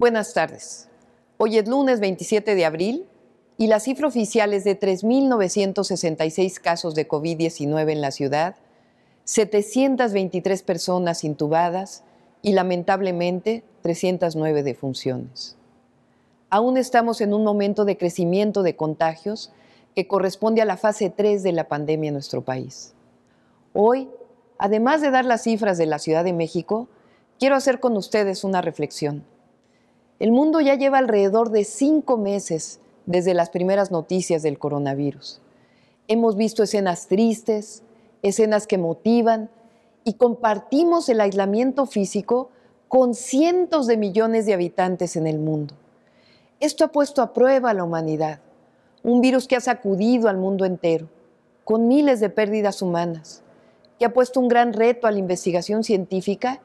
Buenas tardes. Hoy es lunes 27 de abril y la cifra oficial es de 3.966 casos de COVID-19 en la ciudad, 723 personas intubadas y lamentablemente 309 defunciones. Aún estamos en un momento de crecimiento de contagios que corresponde a la fase 3 de la pandemia en nuestro país. Hoy, además de dar las cifras de la Ciudad de México, quiero hacer con ustedes una reflexión el mundo ya lleva alrededor de cinco meses desde las primeras noticias del coronavirus. Hemos visto escenas tristes, escenas que motivan y compartimos el aislamiento físico con cientos de millones de habitantes en el mundo. Esto ha puesto a prueba a la humanidad, un virus que ha sacudido al mundo entero, con miles de pérdidas humanas, que ha puesto un gran reto a la investigación científica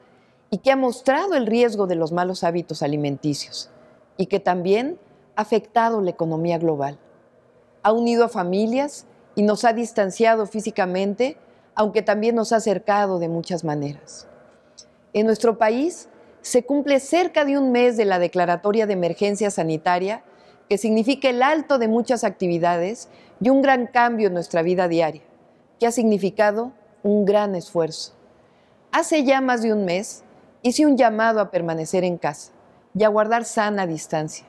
y que ha mostrado el riesgo de los malos hábitos alimenticios y que también ha afectado la economía global. Ha unido a familias y nos ha distanciado físicamente, aunque también nos ha acercado de muchas maneras. En nuestro país se cumple cerca de un mes de la declaratoria de emergencia sanitaria, que significa el alto de muchas actividades y un gran cambio en nuestra vida diaria, que ha significado un gran esfuerzo. Hace ya más de un mes, hice un llamado a permanecer en casa y a guardar sana distancia.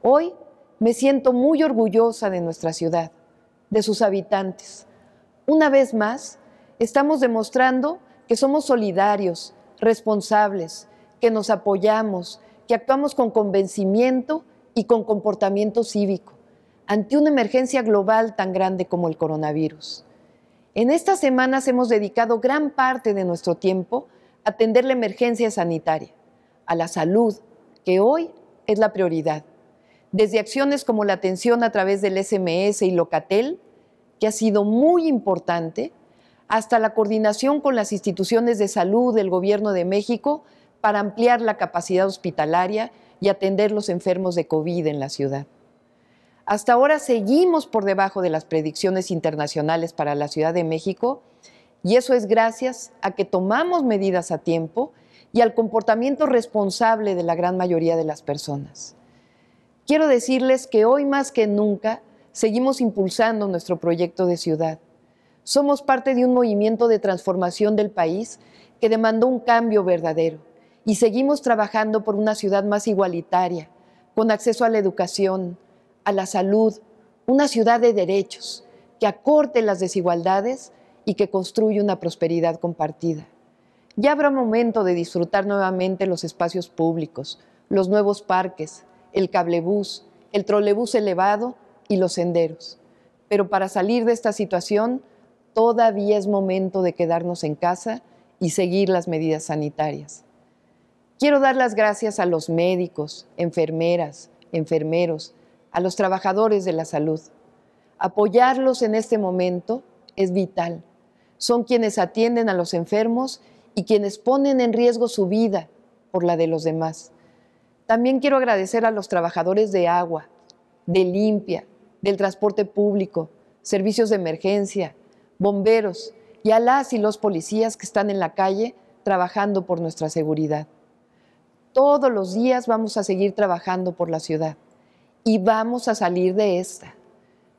Hoy me siento muy orgullosa de nuestra ciudad, de sus habitantes. Una vez más, estamos demostrando que somos solidarios, responsables, que nos apoyamos, que actuamos con convencimiento y con comportamiento cívico ante una emergencia global tan grande como el coronavirus. En estas semanas hemos dedicado gran parte de nuestro tiempo atender la emergencia sanitaria, a la salud, que hoy es la prioridad. Desde acciones como la atención a través del SMS y Locatel, que ha sido muy importante, hasta la coordinación con las instituciones de salud del Gobierno de México para ampliar la capacidad hospitalaria y atender los enfermos de COVID en la ciudad. Hasta ahora seguimos por debajo de las predicciones internacionales para la Ciudad de México y eso es gracias a que tomamos medidas a tiempo y al comportamiento responsable de la gran mayoría de las personas. Quiero decirles que hoy más que nunca seguimos impulsando nuestro proyecto de ciudad. Somos parte de un movimiento de transformación del país que demandó un cambio verdadero y seguimos trabajando por una ciudad más igualitaria, con acceso a la educación, a la salud, una ciudad de derechos que acorte las desigualdades y que construye una prosperidad compartida. Ya habrá momento de disfrutar nuevamente los espacios públicos, los nuevos parques, el cablebús, el trolebús elevado y los senderos. Pero para salir de esta situación, todavía es momento de quedarnos en casa y seguir las medidas sanitarias. Quiero dar las gracias a los médicos, enfermeras, enfermeros, a los trabajadores de la salud. Apoyarlos en este momento es vital son quienes atienden a los enfermos y quienes ponen en riesgo su vida por la de los demás. También quiero agradecer a los trabajadores de agua, de limpia, del transporte público, servicios de emergencia, bomberos y a las y los policías que están en la calle trabajando por nuestra seguridad. Todos los días vamos a seguir trabajando por la ciudad y vamos a salir de esta.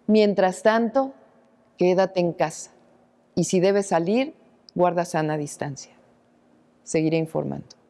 Mientras tanto, quédate en casa y si debe salir, guarda sana distancia. Seguiré informando.